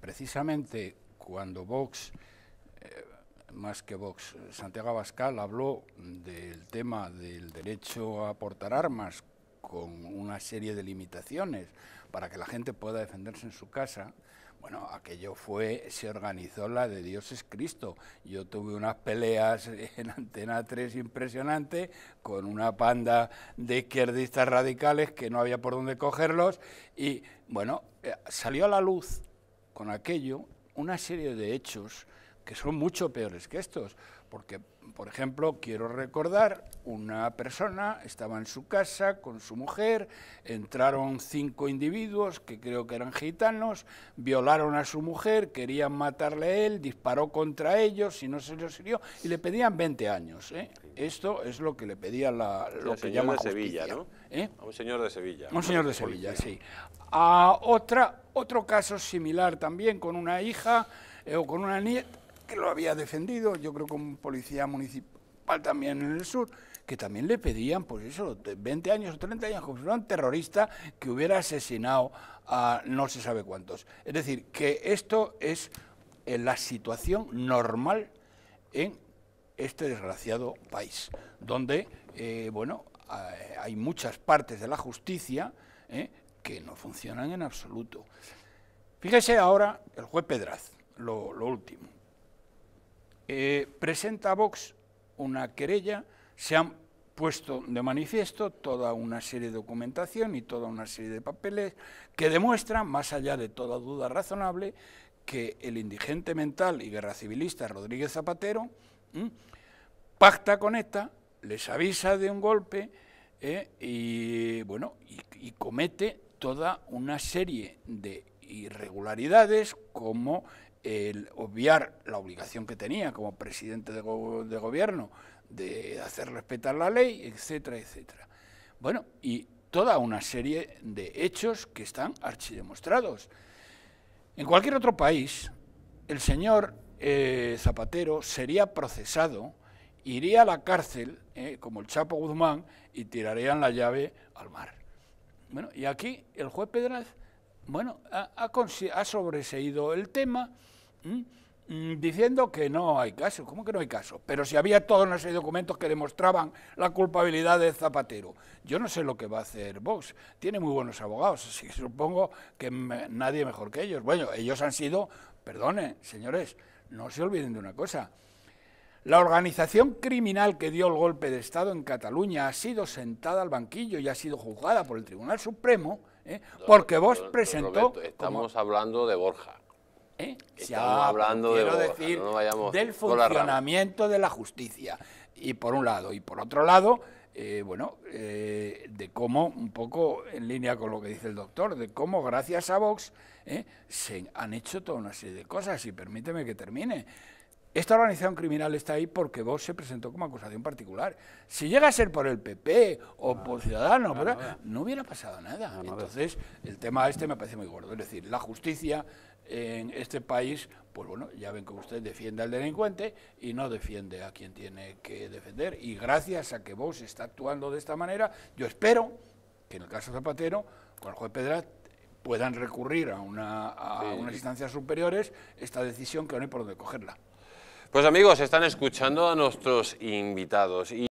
precisamente cuando Vox, eh, más que Vox, Santiago Abascal habló del tema del derecho a portar armas con una serie de limitaciones para que la gente pueda defenderse en su casa, bueno, aquello fue, se organizó la de Dios es Cristo. Yo tuve unas peleas en Antena 3 impresionantes con una panda de izquierdistas radicales que no había por dónde cogerlos y, bueno, eh, salió a la luz con aquello una serie de hechos que son mucho peores que estos, porque, por ejemplo, quiero recordar, una persona estaba en su casa con su mujer, entraron cinco individuos que creo que eran gitanos, violaron a su mujer, querían matarle a él, disparó contra ellos y no se les hirió, y le pedían 20 años. ¿eh? Esto es lo que le pedía la, lo que llama Sevilla, ¿no? ¿eh? un señor de Sevilla. Un señor de Sevilla, sí. A otra, otro caso similar también con una hija eh, o con una nieta que lo había defendido, yo creo que un policía municipal también en el sur, que también le pedían, pues eso, 20 años o 30 años, como si fuera un terrorista que hubiera asesinado a no se sabe cuántos. Es decir, que esto es eh, la situación normal en este desgraciado país, donde, eh, bueno, hay muchas partes de la justicia eh, que no funcionan en absoluto. Fíjese ahora el juez Pedraz, lo último. Eh, presenta a Vox una querella, se han puesto de manifiesto toda una serie de documentación y toda una serie de papeles que demuestran, más allá de toda duda razonable, que el indigente mental y guerra civilista Rodríguez Zapatero pacta con ETA, les avisa de un golpe ¿eh? y, bueno, y comete toda una serie de irregularidades como el obviar la obligación que tenía como presidente de, gobierno de hacer respetar la ley, etcétera, etcétera. Bueno, y toda una serie de hechos que están archidemostrados. En cualquier otro país, el señor eh, Zapatero sería procesado, iría a la cárcel, eh, como el Chapo Guzmán, y tirarían la llave al mar. Bueno, y aquí el juez Pedraz bueno, ha, sobreseído el tema mm, diciendo que no hay caso. ¿Cómo que no hay caso? Pero si había todos los documentos que demostraban la culpabilidad de Zapatero. Yo no sé lo que va a hacer Vox. Tiene muy buenos abogados, así que supongo que nadie mejor que ellos. Bueno, ellos han sido, perdone, señores, no se olviden de una cosa la organización criminal que dio el golpe de Estado en Cataluña ha sido sentada al banquillo y ha sido juzgada por el Tribunal Supremo ¿eh? porque vos presentó... estamos hablando de Borja. ¿Eh? Estamos hablando de Borja, decir, del funcionamiento de la justicia. Y por un lado, y por otro lado, eh, bueno, eh, de cómo, un poco en línea con lo que dice el doctor, de cómo gracias a Vox se han hecho toda una serie de cosas, y permíteme que termine. Esta organización criminal está ahí porque vos se presentó como acusación particular. Si llega a ser por el PP o ah, por Ciudadanos, no, no, hubiera pasado nada. Entonces, el tema este me parece muy gordo. Es decir, la justicia en este país, pues bueno, ya ven que usted defiende al delincuente y no defiende a quien tiene que defender. Y gracias a que vos está actuando de esta manera, yo espero que en el caso Zapatero, con el juez Pedra, puedan recurrir a, a unas instancias superiores esta decisión que no hay por dónde cogerla. Pues amigos, están escuchando a nuestros invitados.